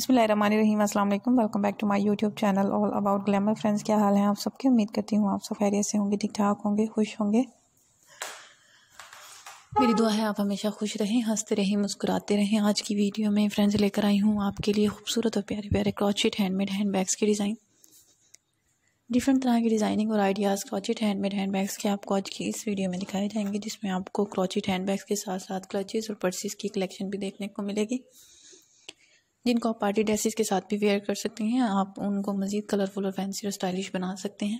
बसमिलीम असल welcome back to my YouTube channel all about glamour friends क्या हाल है आप सबके उम्मीद करती हूँ आप सब खैरियत से होंगे ठीक ठाक होंगे खुश होंगे मेरी दुआ है आप हमेशा खुश रहें हंसते रहें मुस्कुराते रहें आज की वीडियो में फ्रेंड्स लेकर आई हूँ आपके लिए खूबसूरत और प्यारे प्यारे क्रॉचेट हैंडमेड हैंड बैग्स के डिज़ाइन डिफरेंट तरह की डिज़ाइनिंग और ideas crochet handmade hand bags के आपको आज की इस वीडियो में दिखाए जाएंगे जिसमें आपको क्रॉचिट हैंड बैग्स के साथ साथ क्लचेज़ और पर्सेस की कलेक्शन भी देखने को मिलेगी जिनको आप पार्टी ड्रेसेस के साथ भी वेयर कर सकते हैं आप उनको मज़ीद कलरफुल और फैंसी और स्टाइलिश बना सकते हैं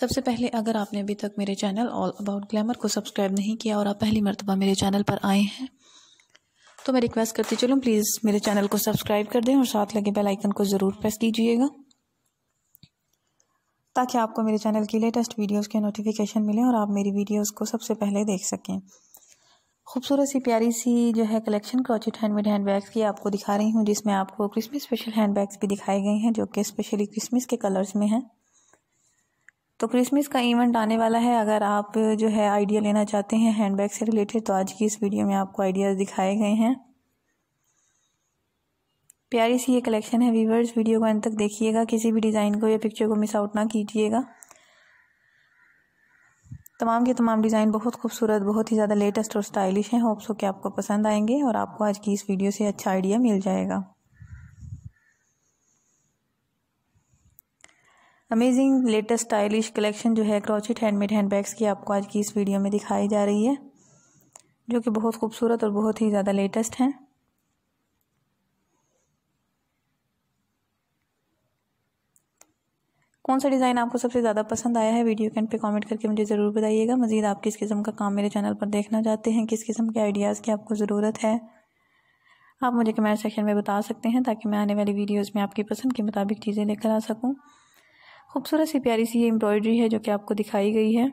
सबसे पहले अगर आपने अभी तक मेरे चैनल ऑल अबाउट ग्लैमर को सब्सक्राइब नहीं किया और आप पहली मरतबा मेरे चैनल पर आए हैं तो मैं रिक्वेस्ट करती चलूँ प्लीज़ मेरे चैनल को सब्सक्राइब कर दें और साथ लगे बेल आइकन को ज़रूर प्रेस कीजिएगा ताकि आपको मेरे चैनल की लेटेस्ट वीडियोज़ के नोटिफिकेशन मिलें और आप मेरी वीडियोज़ को सबसे पहले देख सकें खूबसूरत सी प्यारी सी जो है collection crochet handmade hand bags की आपको दिखा रही हूँ जिसमें आपको क्रिसमस स्पेशल हैंड बैग्स भी दिखाए गए हैं जो कि स्पेशली क्रिसमस के कलर्स में हैं तो क्रिसमस का इवेंट आने वाला है अगर आप जो है आइडिया लेना चाहते हैं हैंड बैग से रिलेटेड तो आज की इस वीडियो में आपको आइडियाज़ दिखाए गए हैं प्यारी सी ये कलेक्शन है वीवर्स वीडियो को अंत तक देखिएगा किसी भी डिज़ाइन को या पिक्चर को मिस आउट ना कीजिएगा तमाम के तमाम डिज़ाइन बहुत खूबसूरत बहुत ही ज़्यादा लेटेस्ट और स्टाइलिश हैं होप्स हो कि आपको पसंद आएंगे और आपको आज की इस वीडियो से अच्छा आइडिया मिल जाएगा अमेजिंग लेटेस्ट स्टाइलिश कलेक्शन जो है क्रॉचिट हैंडमेड हैंडबैग्स की आपको आज की इस वीडियो में दिखाई जा रही है जो कि बहुत खूबसूरत और बहुत ही ज़्यादा लेटेस्ट हैं कौन सा डिज़ाइन आपको सबसे ज़्यादा पसंद आया है वीडियो के एंड पे कमेंट करके मुझे ज़रूर बताइएगा मज़ीद आप किस किस्म का काम मेरे चैनल पर देखना चाहते हैं किस किस्म के आइडियाज़ की आपको ज़रूरत है आप मुझे कमेंट सेक्शन में बता सकते हैं ताकि मैं आने वाली वीडियोज़ में आपकी पसंद के मुताबिक चीज़ें लेकर आ सकूँ खूबसूरत सी प्यारी सी ये एम्ब्रॉयडरी है जो कि आपको दिखाई गई है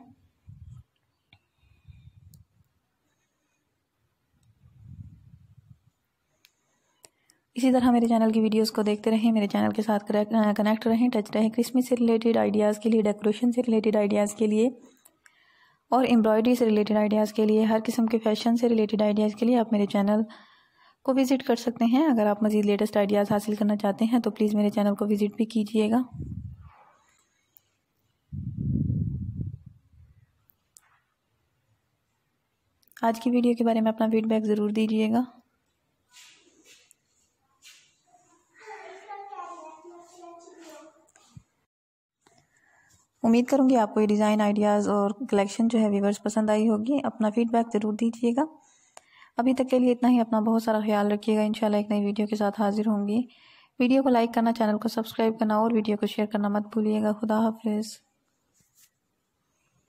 इसी तरह मेरे चैनल की वीडियोस को देखते रहें मेरे चैनल के साथ कनेक्ट रहें टच रहें क्रिसमस से रिलेटेड आइडियाज़ के लिए डेकोरेशन से रिलेटेड आइडियाज़ के लिए और एम्ब्रॉयडरी से रिलेटेड आइडियाज़ के लिए हर किस्म के फैशन से रिलेटेड आइडियाज़ के लिए आप मेरे चैनल को विज़िट कर सकते हैं अगर आप मज़ीद लेटेस्ट आइडियाज़ हासिल करना चाहते हैं तो प्लीज़ मेरे चैनल को विज़िट भी कीजिएगा आज की वीडियो के बारे में अपना फीडबैक ज़रूर दीजिएगा उम्मीद करूँगी आपको ये डिज़ाइन आइडियाज़ और कलेक्शन जो है व्यूवर्स पसंद आई होगी अपना फीडबैक ज़रूर दीजिएगा अभी तक के लिए इतना ही अपना बहुत सारा ख्याल रखिएगा इन एक नई वीडियो के साथ हाजिर होंगी वीडियो को लाइक करना चैनल को सब्सक्राइब करना और वीडियो को शेयर करना मत भूलिएगा खुदा हाफिज़